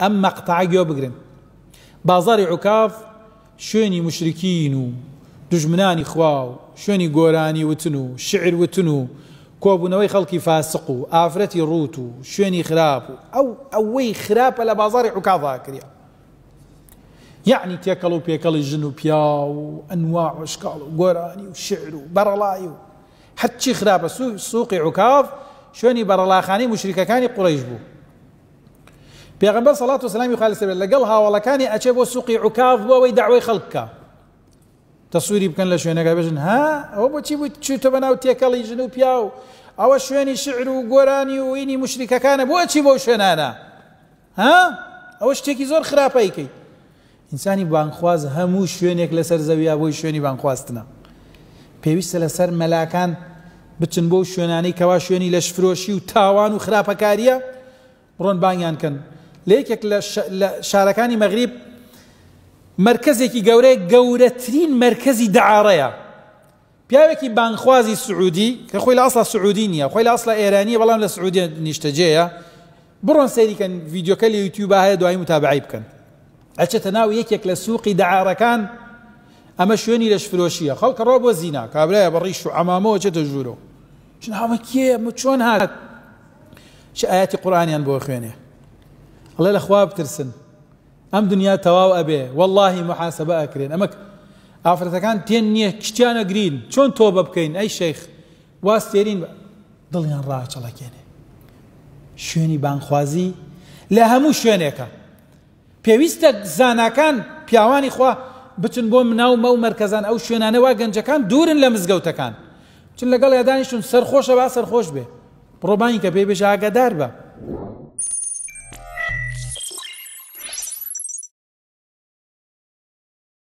ئەم مەقتعە گوێ بگرن بازاری عکاف شوێنی مشرکین و دژمنانی خوا و شوێنی گۆرانی وتن و شعر وتن و کۆبوونەوەی خەڵکی فاسق و ئافرەتی ڕوت و شوێنی خراپ و ئەو ئەوەی خراپە لە بازاری عکافاکریا یعنی يعني تێکەڵ و پێکەڵی ژن و پیا و ئەنوا وشکاڵ و گۆرانی و شعر و بەرەڵای و هەچی خراپە سووقی عکاف شوێنی قڕیش بوو پێغمبەر سەڵات و سلامی خالی سەبێت لەگەڵ هاوڵەکانی ئەچێ بۆ سوقی عکاف بۆەوەی داوای خەڵکە تەسووری بکەن لە شوێنەکە بێژن ها ئەوە بۆچی بوو چوتە بەناو تێکەڵی ژن و پیا و ئەوە شوێنی شعر و گۆرانی و وینی مشریکەکانە بۆچی بۆ شوێنانە ها ئەوە شتێکی زۆر خراپایکەی ئینسانی بانخواز هەموو شوێنێک لەسەر زەویا بۆی شوێنی بانخواستنە پێویستە لەسەر مەلاکان بچن بۆ شوێنانی کەوا شوێنی لە شفرۆشی و تاوان و خراپەکاریە بڕۆن بانیان کەن لە یەکێک لە شارەکانی مەغریب مرکزێکی گەورەیە گەورەترین مرکزی دعاڕەیە پیاوێکی بانخوازی سعودی کە خۆی لە ئاسڵ سعودی نیە خۆی لە ئاسڵ ئێرانیە بەڵام لە سعودی نیشتەجەیە بڕۆن سەریکەن ڤیددیوکە لە یوتیوب هەیە دوای متابعی بکەن ئەچێتە ناو یەکێک لە سووقی دعاڕەکان ئەمە شوێنی لەش فرۆشیە خەڵکە ڕۆ بۆ زینا کابراە بەڕیش و ئەمامەوە چێتە ژوورۆ چناوە کێ چۆن هات چ ئاەتی قورانیان بۆ خوێنێ ئەڵێ لە خوا بترسن ئەم دنیا تەواو ئەبێ واللهی محاسبە ئەکرێن ئەمەک ئافرەتەکان تێن نییە کشتیانە گرین چۆن تۆ بە بکەین ئەی شەیخ واستێرین دڵیان ڕاچەڵەکێنێ شوێنی بانخوازی لە هەموو شوێنێکە پێویستە زانکان پیاوانی خوا بچن بۆ مناو مە و مرکزان ئەو شوێنانەوە گەنجەکان دورن لە مزگەوتەکان چون لەگەڵ یادانیشون سەرخۆشە با سەرخۆش بێ پرۆبانی کە پێی بێژ ئاگادار بە